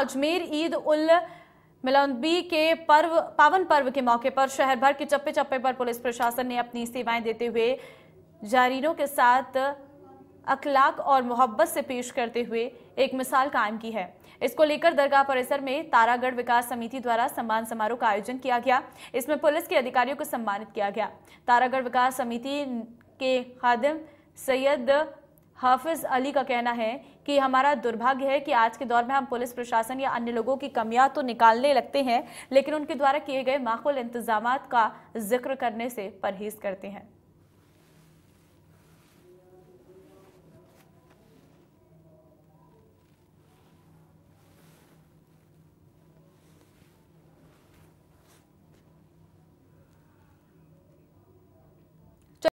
अजमेर ईद उल मिलनबी के पर्व पावन पर्व के मौके पर शहर भर के चप्पे चप्पे पर पुलिस प्रशासन ने अपनी सेवाएं देते हुए जारीनों के साथ अखलाक और मोहब्बत से पेश करते हुए एक मिसाल कायम की है इसको लेकर दरगाह परिसर में तारागढ़ विकास समिति द्वारा सम्मान समारोह का आयोजन किया गया इसमें पुलिस के अधिकारियों को सम्मानित किया गया तारागढ़ विकास समिति के खादिम सैयद हाफिज़ अली का कहना है कि हमारा दुर्भाग्य है कि आज के दौर में हम पुलिस प्रशासन या अन्य लोगों की कमियां तो निकालने लगते हैं लेकिन उनके द्वारा किए गए माकूल इंतजाम का जिक्र करने से परहेज़ करते हैं